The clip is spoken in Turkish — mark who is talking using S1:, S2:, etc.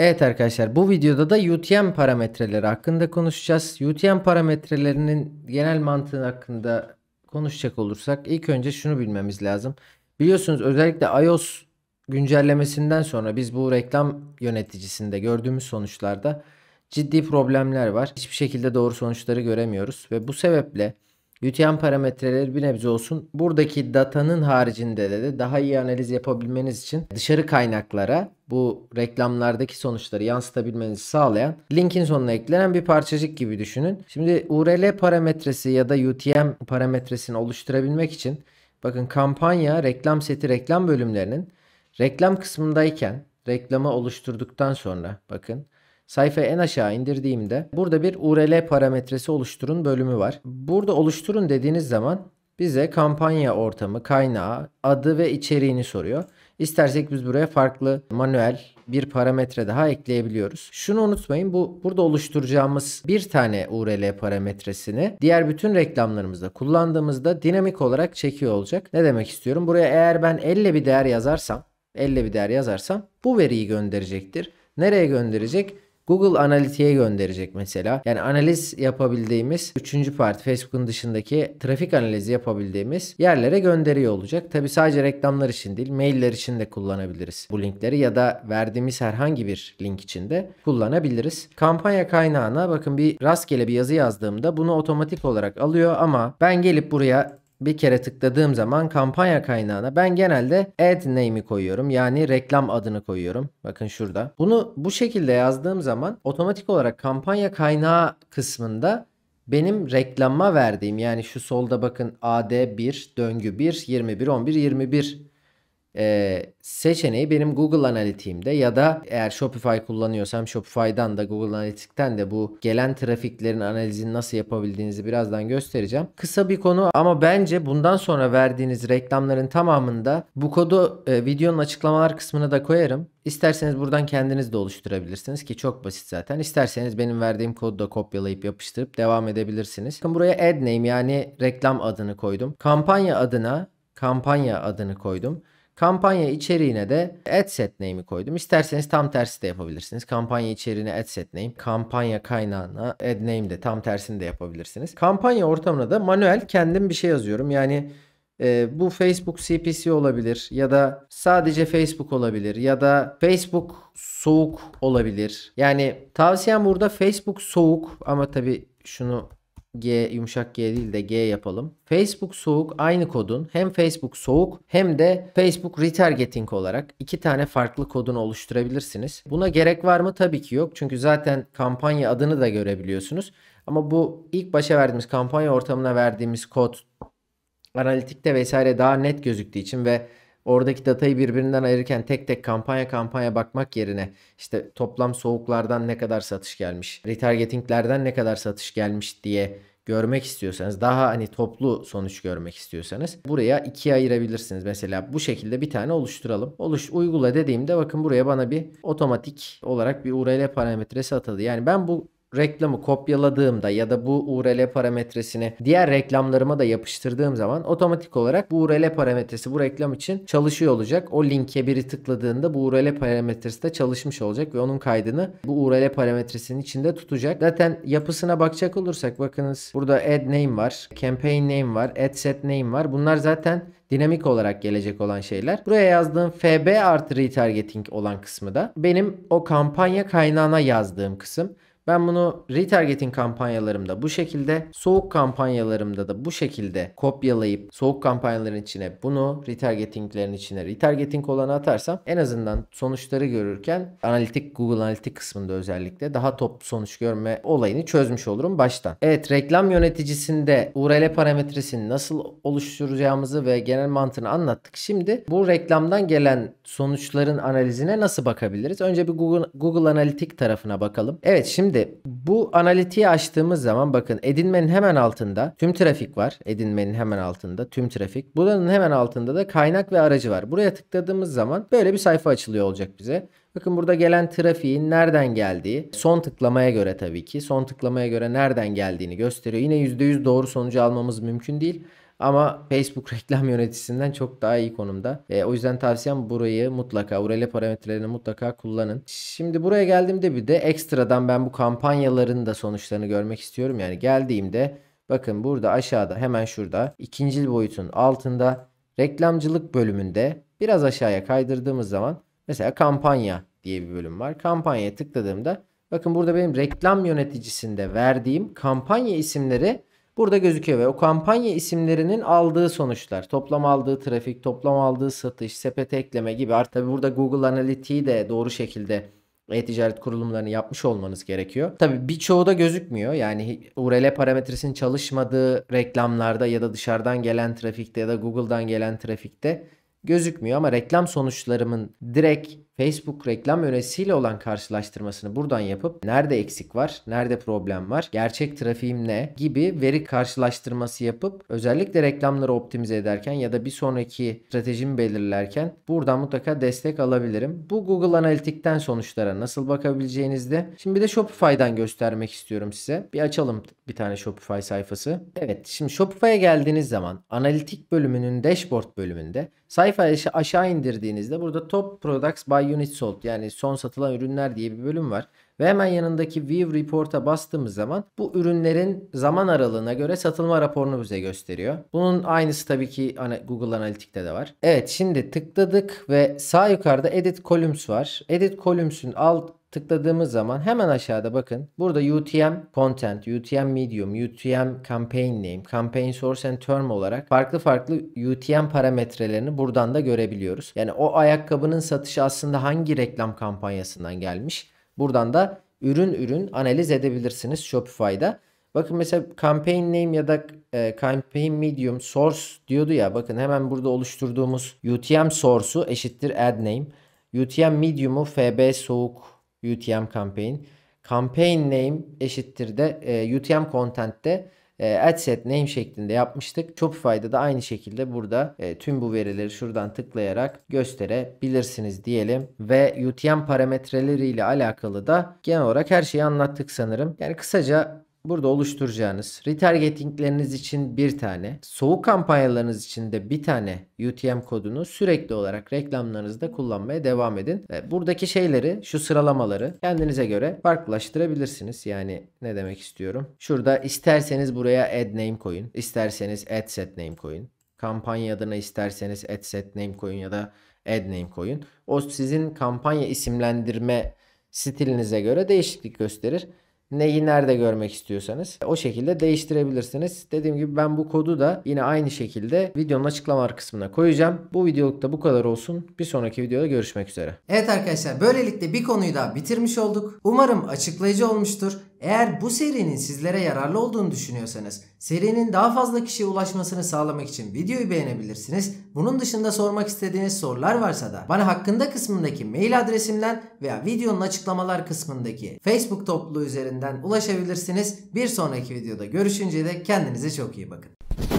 S1: Evet arkadaşlar bu videoda da UTM parametreleri hakkında konuşacağız. UTM parametrelerinin genel mantığı hakkında konuşacak olursak ilk önce şunu bilmemiz lazım. Biliyorsunuz özellikle iOS güncellemesinden sonra biz bu reklam yöneticisinde gördüğümüz sonuçlarda ciddi problemler var. Hiçbir şekilde doğru sonuçları göremiyoruz ve bu sebeple UTM parametreleri bir nebze olsun buradaki datanın haricinde de, de daha iyi analiz yapabilmeniz için dışarı kaynaklara bu reklamlardaki sonuçları yansıtabilmenizi sağlayan linkin sonuna eklenen bir parçacık gibi düşünün. Şimdi URL parametresi ya da UTM parametresini oluşturabilmek için bakın kampanya, reklam seti, reklam bölümlerinin reklam kısmındayken reklamı oluşturduktan sonra bakın Sayfayı en aşağı indirdiğimde burada bir URL parametresi oluşturun bölümü var. Burada oluşturun dediğiniz zaman bize kampanya ortamı, kaynağı, adı ve içeriğini soruyor. İstersek biz buraya farklı manuel bir parametre daha ekleyebiliyoruz. Şunu unutmayın bu burada oluşturacağımız bir tane URL parametresini diğer bütün reklamlarımızda kullandığımızda dinamik olarak çekiyor olacak. Ne demek istiyorum? Buraya eğer ben elle bir değer yazarsam, elle bir değer yazarsam bu veriyi gönderecektir. Nereye gönderecek? Google Analitiğe gönderecek mesela. Yani analiz yapabildiğimiz üçüncü parti Facebook'un dışındaki trafik analizi yapabildiğimiz yerlere gönderiyor olacak. Tabi sadece reklamlar için değil mailler için de kullanabiliriz bu linkleri ya da verdiğimiz herhangi bir link için de kullanabiliriz. Kampanya kaynağına bakın bir rastgele bir yazı yazdığımda bunu otomatik olarak alıyor ama ben gelip buraya bir kere tıkladığım zaman kampanya kaynağına ben genelde ad name'i koyuyorum. Yani reklam adını koyuyorum. Bakın şurada. Bunu bu şekilde yazdığım zaman otomatik olarak kampanya kaynağı kısmında benim reklama verdiğim yani şu solda bakın AD1 döngü 1 21 11 21 e, seçeneği benim Google Analytiğimde ya da eğer Shopify kullanıyorsam Shopify'dan da Google Analytics'ten de bu gelen trafiklerin analizini nasıl yapabildiğinizi birazdan göstereceğim. Kısa bir konu ama bence bundan sonra verdiğiniz reklamların tamamında bu kodu e, videonun açıklamalar kısmına da koyarım. İsterseniz buradan kendiniz de oluşturabilirsiniz ki çok basit zaten. İsterseniz benim verdiğim kodu da kopyalayıp yapıştırıp devam edebilirsiniz. Bakın buraya ad name yani reklam adını koydum. Kampanya adına kampanya adını koydum. Kampanya içeriğine de ad set name'i koydum. İsterseniz tam tersi de yapabilirsiniz. Kampanya içeriğine ad set name, kampanya kaynağına ad name de tam tersini de yapabilirsiniz. Kampanya ortamına da manuel kendim bir şey yazıyorum. Yani e, bu Facebook CPC olabilir ya da sadece Facebook olabilir ya da Facebook soğuk olabilir. Yani tavsiyem burada Facebook soğuk ama tabii şunu G yumuşak G değil de G yapalım. Facebook soğuk aynı kodun hem Facebook soğuk hem de Facebook retargeting olarak iki tane farklı kodunu oluşturabilirsiniz. Buna gerek var mı? Tabii ki yok. Çünkü zaten kampanya adını da görebiliyorsunuz. Ama bu ilk başa verdiğimiz kampanya ortamına verdiğimiz kod analitikte vesaire daha net gözüktüğü için ve Oradaki datayı birbirinden ayırırken tek tek kampanya kampanya bakmak yerine işte toplam soğuklardan ne kadar satış gelmiş, retargetinglerden ne kadar satış gelmiş diye görmek istiyorsanız daha hani toplu sonuç görmek istiyorsanız buraya ikiye ayırabilirsiniz. Mesela bu şekilde bir tane oluşturalım. Oluş uygula dediğimde bakın buraya bana bir otomatik olarak bir URL parametresi atadı. Yani ben bu reklamı kopyaladığımda ya da bu URL parametresini diğer reklamlarıma da yapıştırdığım zaman otomatik olarak bu URL parametresi bu reklam için çalışıyor olacak. O linke biri tıkladığında bu URL parametresi de çalışmış olacak ve onun kaydını bu URL parametresinin içinde tutacak. Zaten yapısına bakacak olursak bakınız burada ad name var, campaign name var, ad set name var. Bunlar zaten dinamik olarak gelecek olan şeyler. Buraya yazdığım FB artı retargeting olan kısmı da benim o kampanya kaynağına yazdığım kısım. Ben bunu retargeting kampanyalarımda bu şekilde, soğuk kampanyalarımda da bu şekilde kopyalayıp soğuk kampanyaların içine bunu retargetinglerin içine retargeting olanı atarsam en azından sonuçları görürken analitik Google Analitik kısmında özellikle daha top sonuç görme olayını çözmüş olurum baştan. Evet reklam yöneticisinde URL parametresini nasıl oluşturacağımızı ve genel mantığını anlattık. Şimdi bu reklamdan gelen sonuçların analizine nasıl bakabiliriz? Önce bir Google, Google Analitik tarafına bakalım. Evet şimdi Şimdi bu analitiği açtığımız zaman bakın edinmenin hemen altında tüm trafik var. Edinmenin hemen altında tüm trafik. Bunun hemen altında da kaynak ve aracı var. Buraya tıkladığımız zaman böyle bir sayfa açılıyor olacak bize. Bakın burada gelen trafiğin nereden geldiği son tıklamaya göre tabii ki son tıklamaya göre nereden geldiğini gösteriyor. Yine %100 doğru sonucu almamız mümkün değil. Ama Facebook reklam yöneticisinden çok daha iyi konumda. E, o yüzden tavsiyem burayı mutlaka, URL parametrelerini mutlaka kullanın. Şimdi buraya geldiğimde bir de ekstradan ben bu kampanyaların da sonuçlarını görmek istiyorum. Yani geldiğimde bakın burada aşağıda hemen şurada ikincil boyutun altında reklamcılık bölümünde biraz aşağıya kaydırdığımız zaman mesela kampanya diye bir bölüm var. Kampanyaya tıkladığımda bakın burada benim reklam yöneticisinde verdiğim kampanya isimleri Burada gözüküyor ve o kampanya isimlerinin aldığı sonuçlar. Toplam aldığı trafik, toplam aldığı satış, sepete ekleme gibi. Artık tabi burada Google Analytics'i de doğru şekilde e-ticaret kurulumlarını yapmış olmanız gerekiyor. Tabi birçoğu da gözükmüyor. Yani URL parametresinin çalışmadığı reklamlarda ya da dışarıdan gelen trafikte ya da Google'dan gelen trafikte gözükmüyor ama reklam sonuçlarımın direkt Facebook reklam öresiyle olan karşılaştırmasını buradan yapıp nerede eksik var, nerede problem var, gerçek trafiğim ne gibi veri karşılaştırması yapıp özellikle reklamları optimize ederken ya da bir sonraki stratejimi belirlerken buradan mutlaka destek alabilirim. Bu Google Analytics'ten sonuçlara nasıl bakabileceğinizde. Şimdi bir de Shopify'dan göstermek istiyorum size. Bir açalım bir tane Shopify sayfası. Evet şimdi Shopify'a geldiğiniz zaman analitik bölümünün dashboard bölümünde sayfayı aşağı indirdiğinizde burada top products by units sold yani son satılan ürünler diye bir bölüm var. Ve hemen yanındaki View Report'a bastığımız zaman bu ürünlerin zaman aralığına göre satılma raporunu bize gösteriyor. Bunun aynısı tabii ki Google Analytics'te de var. Evet şimdi tıkladık ve sağ yukarıda Edit Columns var. Edit Columns'ün alt tıkladığımız zaman hemen aşağıda bakın. Burada UTM content, UTM medium, UTM campaign name, campaign source and term olarak farklı farklı UTM parametrelerini buradan da görebiliyoruz. Yani o ayakkabının satışı aslında hangi reklam kampanyasından gelmiş? Buradan da ürün ürün analiz edebilirsiniz Shopify'da. Bakın mesela campaign name ya da e, campaign medium source diyordu ya. Bakın hemen burada oluşturduğumuz UTM source'u eşittir ad name. UTM medium'u FB soğuk UTM campaign. Campaign name eşittir de e, UTM content'te e, adset name şeklinde yapmıştık. Shopify'da da aynı şekilde burada e, tüm bu verileri şuradan tıklayarak gösterebilirsiniz diyelim. Ve UTM parametreleri ile alakalı da genel olarak her şeyi anlattık sanırım. Yani kısaca Burada oluşturacağınız retargetingleriniz için bir tane, soğuk kampanyalarınız için de bir tane UTM kodunu sürekli olarak reklamlarınızda kullanmaya devam edin. Buradaki şeyleri, şu sıralamaları kendinize göre farklılaştırabilirsiniz. Yani ne demek istiyorum? Şurada isterseniz buraya ad name koyun, isterseniz ad set name koyun. Kampanya adına isterseniz ad set name koyun ya da ad name koyun. O sizin kampanya isimlendirme stilinize göre değişiklik gösterir neyi nerede görmek istiyorsanız o şekilde değiştirebilirsiniz. Dediğim gibi ben bu kodu da yine aynı şekilde videonun açıklama kısmına koyacağım. Bu videolukta bu kadar olsun. Bir sonraki videoda görüşmek üzere. Evet arkadaşlar böylelikle bir konuyu daha bitirmiş olduk. Umarım açıklayıcı olmuştur. Eğer bu serinin sizlere yararlı olduğunu düşünüyorsanız serinin daha fazla kişiye ulaşmasını sağlamak için videoyu beğenebilirsiniz. Bunun dışında sormak istediğiniz sorular varsa da bana hakkında kısmındaki mail adresimden veya videonun açıklamalar kısmındaki Facebook topluluğu üzerinden ulaşabilirsiniz. Bir sonraki videoda görüşünceye de kendinize çok iyi bakın.